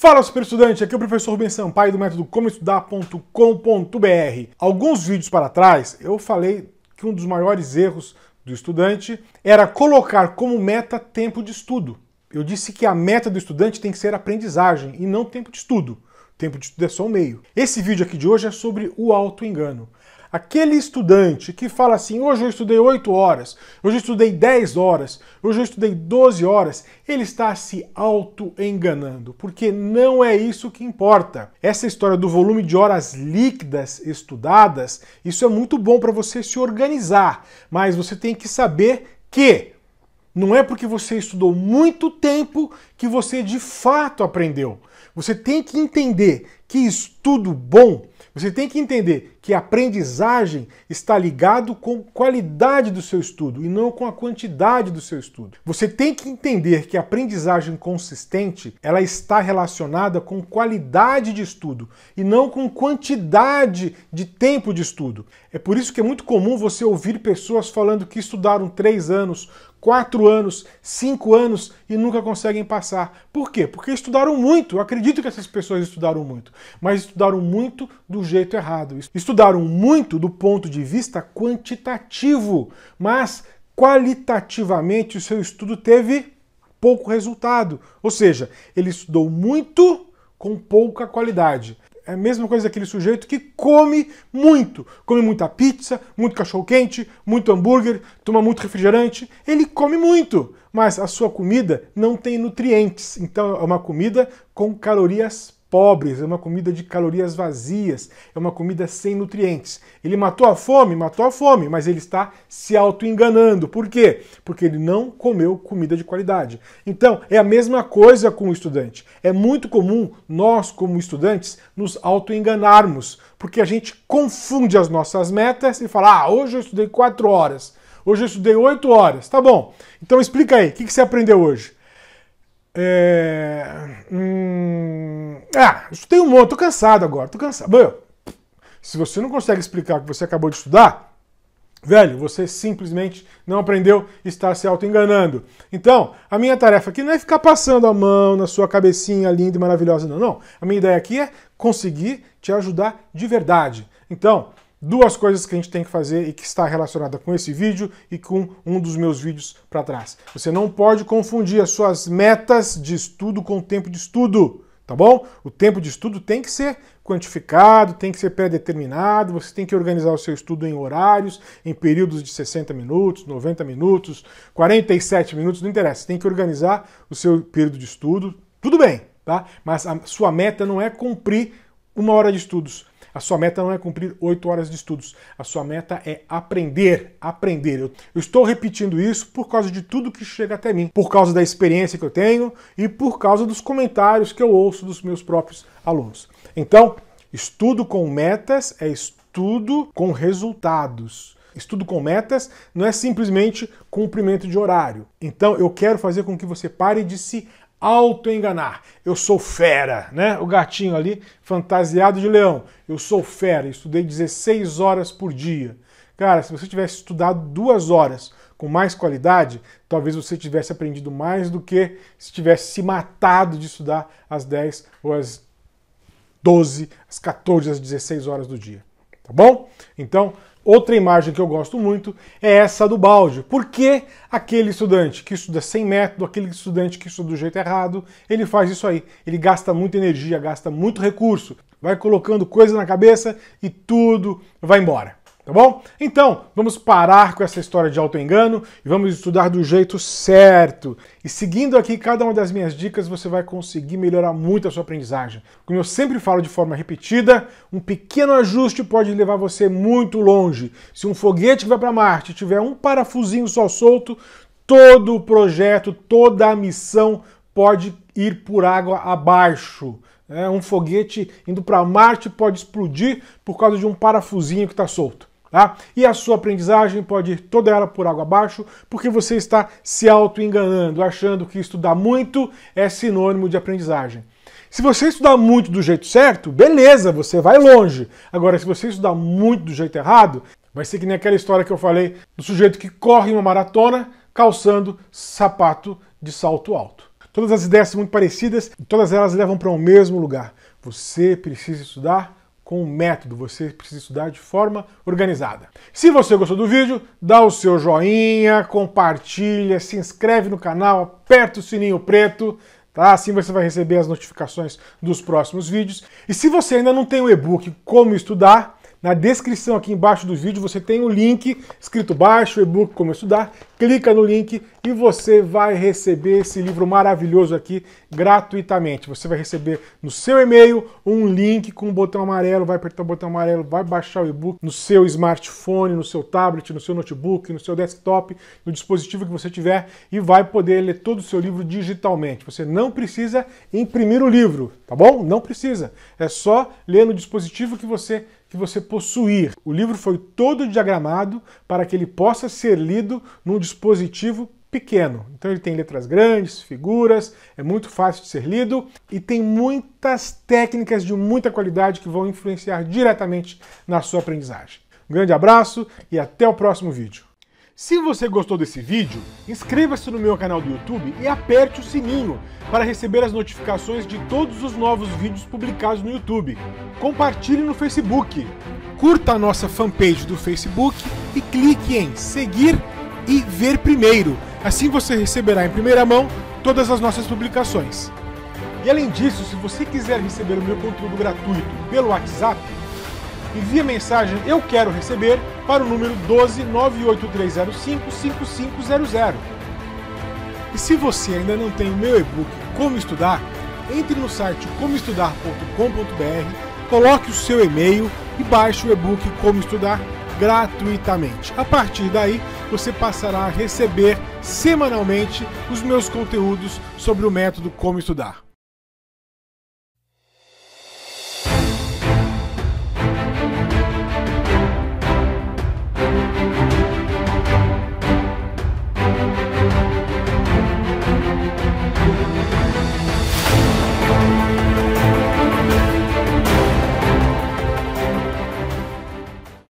Fala, super estudante! Aqui é o professor Rubens Sampaio do método comoestudar.com.br. Alguns vídeos para trás, eu falei que um dos maiores erros do estudante era colocar como meta tempo de estudo. Eu disse que a meta do estudante tem que ser aprendizagem e não tempo de estudo. Tempo de estudo é só um meio. Esse vídeo aqui de hoje é sobre o auto-engano. Aquele estudante que fala assim: hoje eu estudei 8 horas, hoje eu estudei 10 horas, hoje eu estudei 12 horas, ele está se auto-enganando, porque não é isso que importa. Essa história do volume de horas líquidas estudadas, isso é muito bom para você se organizar, mas você tem que saber que não é porque você estudou muito tempo que você de fato aprendeu. Você tem que entender que estudo bom, você tem que entender que aprendizagem está ligado com qualidade do seu estudo e não com a quantidade do seu estudo. Você tem que entender que aprendizagem consistente, ela está relacionada com qualidade de estudo e não com quantidade de tempo de estudo. É por isso que é muito comum você ouvir pessoas falando que estudaram três anos, quatro anos, cinco anos e nunca conseguem passar. Por quê? Porque estudaram muito. Eu acredito que essas pessoas estudaram muito mas estudaram muito do jeito errado. Estudaram muito do ponto de vista quantitativo, mas qualitativamente o seu estudo teve pouco resultado. Ou seja, ele estudou muito com pouca qualidade. É a mesma coisa daquele sujeito que come muito. Come muita pizza, muito cachorro-quente, muito hambúrguer, toma muito refrigerante. Ele come muito, mas a sua comida não tem nutrientes. Então é uma comida com calorias pobres, é uma comida de calorias vazias, é uma comida sem nutrientes. Ele matou a fome, matou a fome, mas ele está se auto-enganando. Por quê? Porque ele não comeu comida de qualidade. Então, é a mesma coisa com o estudante. É muito comum nós, como estudantes, nos auto-enganarmos, porque a gente confunde as nossas metas e fala: ah, hoje eu estudei 4 horas, hoje eu estudei 8 horas. Tá bom, então explica aí, o que você aprendeu hoje? É... Hum... Ah, estudei um monte, tô cansado agora, tô cansado. Meu, se você não consegue explicar o que você acabou de estudar, velho, você simplesmente não aprendeu e está se auto-enganando. Então, a minha tarefa aqui não é ficar passando a mão na sua cabecinha linda e maravilhosa, não, não. A minha ideia aqui é conseguir te ajudar de verdade. Então, duas coisas que a gente tem que fazer e que está relacionada com esse vídeo e com um dos meus vídeos para trás. Você não pode confundir as suas metas de estudo com o tempo de estudo, tá bom? O tempo de estudo tem que ser quantificado, tem que ser pré-determinado, você tem que organizar o seu estudo em horários, em períodos de 60 minutos, 90 minutos, 47 minutos, não interessa. Você tem que organizar o seu período de estudo, tudo bem, tá? Mas a sua meta não é cumprir uma hora de estudos. A sua meta não é cumprir 8 horas de estudos, a sua meta é aprender, aprender. Eu, eu estou repetindo isso por causa de tudo que chega até mim, por causa da experiência que eu tenho e por causa dos comentários que eu ouço dos meus próprios alunos. Então, estudo com metas é estudo com resultados. Estudo com metas não é simplesmente cumprimento de horário. Então eu quero fazer com que você pare de se auto-enganar. Eu sou fera, né? O gatinho ali, fantasiado de leão. Eu sou fera, estudei 16 horas por dia. Cara, se você tivesse estudado duas horas com mais qualidade, talvez você tivesse aprendido mais do que se tivesse se matado de estudar às 10 ou às 12, às 14, às 16 horas do dia. Tá bom? Então, Outra imagem que eu gosto muito é essa do balde. Porque aquele estudante que estuda sem método, aquele estudante que estuda do jeito errado, ele faz isso aí. Ele gasta muita energia, gasta muito recurso, vai colocando coisa na cabeça e tudo vai embora tá bom? Então, vamos parar com essa história de auto-engano e vamos estudar do jeito certo. E seguindo aqui cada uma das minhas dicas, você vai conseguir melhorar muito a sua aprendizagem. Como eu sempre falo de forma repetida, um pequeno ajuste pode levar você muito longe. Se um foguete que vai para Marte tiver um parafusinho só solto, todo o projeto, toda a missão pode ir por água abaixo. É, um foguete indo para Marte pode explodir por causa de um parafusinho que está solto. Tá? E a sua aprendizagem pode ir toda ela por água abaixo, porque você está se auto-enganando, achando que estudar muito é sinônimo de aprendizagem. Se você estudar muito do jeito certo, beleza, você vai longe. Agora, se você estudar muito do jeito errado, vai ser que nem aquela história que eu falei do sujeito que corre uma maratona calçando sapato de salto alto. Todas as ideias são muito parecidas e todas elas levam para o mesmo lugar. Você precisa estudar com um método, você precisa estudar de forma organizada. Se você gostou do vídeo, dá o seu joinha, compartilha, se inscreve no canal, aperta o sininho preto, tá? Assim você vai receber as notificações dos próximos vídeos. E se você ainda não tem o e-book Como Estudar, na descrição aqui embaixo do vídeo você tem o um link escrito baixo, e-book Como Estudar clica no link e você vai receber esse livro maravilhoso aqui gratuitamente. Você vai receber no seu e-mail um link com o um botão amarelo, vai apertar o botão amarelo, vai baixar o e-book no seu smartphone, no seu tablet, no seu notebook, no seu desktop, no dispositivo que você tiver e vai poder ler todo o seu livro digitalmente. Você não precisa imprimir o livro, tá bom? Não precisa. É só ler no dispositivo que você que você possuir. O livro foi todo diagramado para que ele possa ser lido num dispositivo pequeno. Então ele tem letras grandes, figuras, é muito fácil de ser lido e tem muitas técnicas de muita qualidade que vão influenciar diretamente na sua aprendizagem. Um grande abraço e até o próximo vídeo. Se você gostou desse vídeo, inscreva-se no meu canal do YouTube e aperte o sininho para receber as notificações de todos os novos vídeos publicados no YouTube. Compartilhe no Facebook. Curta a nossa fanpage do Facebook e clique em seguir e ver primeiro. Assim você receberá em primeira mão todas as nossas publicações. E além disso, se você quiser receber o meu conteúdo gratuito pelo WhatsApp, envie a mensagem Eu Quero Receber para o número 12983055500. E se você ainda não tem o meu e-book Como Estudar, entre no site comoestudar.com.br, coloque o seu e-mail e baixe o e-book Como Estudar gratuitamente. A partir daí, você passará a receber semanalmente os meus conteúdos sobre o método Como Estudar.